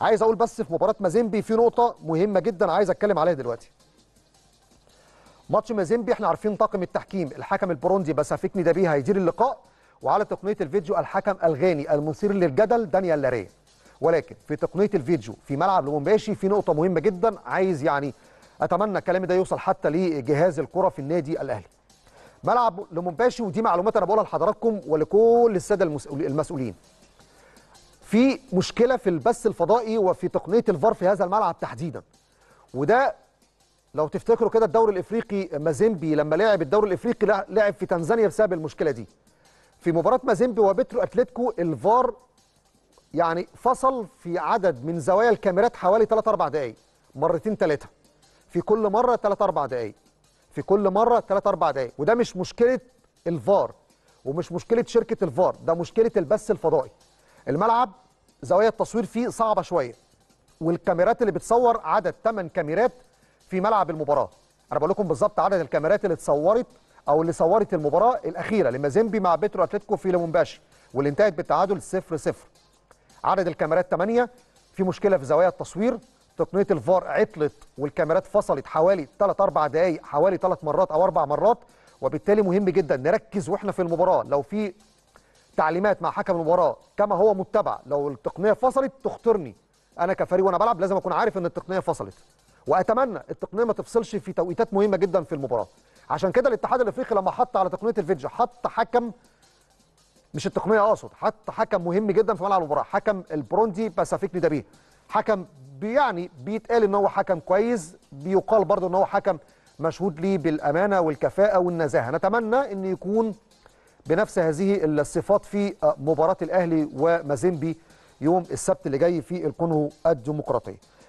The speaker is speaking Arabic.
عايز اقول بس في مباراه مازيمبي في نقطه مهمه جدا عايز اتكلم عليها دلوقتي ماتش مازيمبي احنا عارفين طاقم التحكيم الحكم البروندي بس ده بيه هيدير اللقاء وعلى تقنيه الفيديو الحكم الغاني المثير للجدل دانيال لاري ولكن في تقنيه الفيديو في ملعب لومباشي في نقطه مهمه جدا عايز يعني اتمنى الكلام ده يوصل حتى لجهاز الكره في النادي الاهلي ملعب لومباشي ودي معلومات انا بقولها لحضراتكم ولكل الساده المسؤولين في مشكله في البث الفضائي وفي تقنيه الفار في هذا الملعب تحديدا وده لو تفتكروا كده الدوري الافريقي مازيمبي لما لعب الدوري الافريقي لعب في تنزانيا بسبب المشكله دي في مباراه مازيمبي وبترو اتلتيكو الفار يعني فصل في عدد من زوايا الكاميرات حوالي 3 4 دقائق مرتين ثلاثه في كل مره 3 4 دقائق في كل مره 3 4 دقائق وده مش مشكله الفار ومش مشكله شركه الفار ده مشكله البث الفضائي الملعب زوايا التصوير فيه صعبه شويه والكاميرات اللي بتصور عدد 8 كاميرات في ملعب المباراه انا بقول لكم بالظبط عدد الكاميرات اللي اتصورت او اللي صورت المباراه الاخيره لمازيمبي مع بترو اتلتيكو في لومباشي واللي انتهت بالتعادل 0 0 عدد الكاميرات 8 في مشكله في زوايا التصوير تقنيه الفار عطلت والكاميرات فصلت حوالي 3 4 دقائق حوالي 3 مرات او 4 مرات وبالتالي مهم جدا نركز واحنا في المباراه لو في التعليمات مع حكم المباراه كما هو متبع لو التقنيه فصلت تخطرني انا كفريق وانا بلعب لازم اكون عارف ان التقنيه فصلت واتمنى التقنيه ما تفصلش في توقيتات مهمه جدا في المباراه عشان كده الاتحاد الافريقي لما حط على تقنيه الفيدج حط حكم مش التقنيه اقصد حط حكم مهم جدا في ملعب المباراه حكم البروندي باسافيك دابيه حكم يعني بيتقال ان هو حكم كويس بيقال برضه ان هو حكم مشهود ليه بالامانه والكفاءه والنزاهه نتمنى ان يكون بنفس هذه الصفات في مباراة الأهلي ومازيمبي يوم السبت اللي جاي في الكونغو الديمقراطية